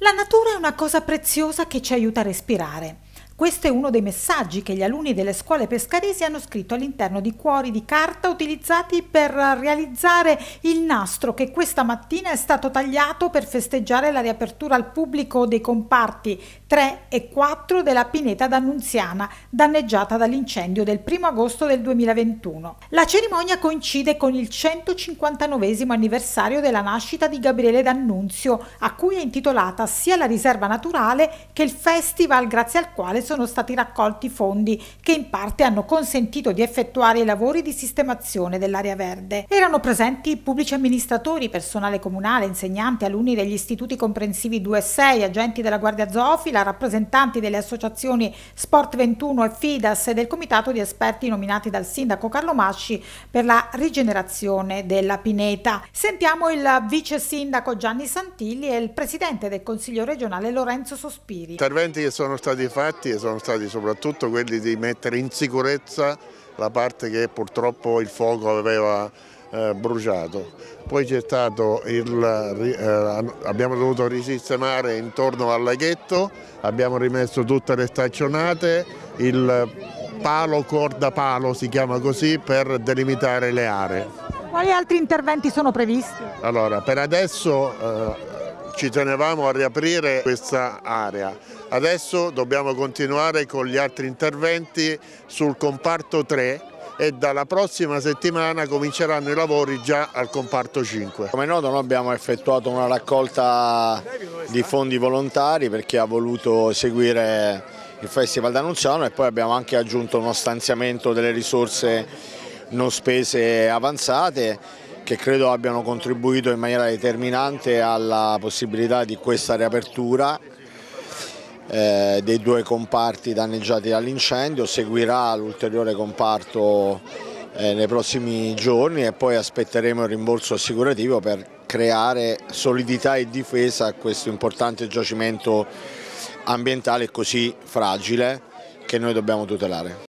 La natura è una cosa preziosa che ci aiuta a respirare. Questo è uno dei messaggi che gli alunni delle scuole pescaresi hanno scritto all'interno di cuori di carta utilizzati per realizzare il nastro che questa mattina è stato tagliato per festeggiare la riapertura al pubblico dei comparti 3 e 4 della pineta d'Annunziana, danneggiata dall'incendio del 1 agosto del 2021. La cerimonia coincide con il 159 anniversario della nascita di Gabriele D'Annunzio, a cui è intitolata sia la riserva naturale che il festival grazie al quale sono stati raccolti fondi che in parte hanno consentito di effettuare i lavori di sistemazione dell'area verde. Erano presenti pubblici amministratori, personale comunale, insegnanti, alunni degli istituti comprensivi 2 e 6, agenti della Guardia Zoofila, rappresentanti delle associazioni Sport 21 e Fidas e del comitato di esperti nominati dal sindaco Carlo Masci per la rigenerazione della pineta. Sentiamo il vice sindaco Gianni Santilli e il presidente del Consiglio regionale Lorenzo Sospiri. Interventi che sono stati fatti sono stati soprattutto quelli di mettere in sicurezza la parte che purtroppo il fuoco aveva eh, bruciato. Poi c'è stato il, eh, abbiamo dovuto risistemare intorno al laghetto, abbiamo rimesso tutte le staccionate, il palo corda palo si chiama così per delimitare le aree. Quali altri interventi sono previsti? Allora, per adesso eh, ci tenevamo a riaprire questa area. Adesso dobbiamo continuare con gli altri interventi sul comparto 3 e dalla prossima settimana cominceranno i lavori già al comparto 5. Come noto noi abbiamo effettuato una raccolta di fondi volontari per chi ha voluto seguire il Festival d'Annunziano e poi abbiamo anche aggiunto uno stanziamento delle risorse non spese avanzate che credo abbiano contribuito in maniera determinante alla possibilità di questa riapertura eh, dei due comparti danneggiati dall'incendio, seguirà l'ulteriore comparto eh, nei prossimi giorni e poi aspetteremo il rimborso assicurativo per creare solidità e difesa a questo importante giacimento ambientale così fragile che noi dobbiamo tutelare.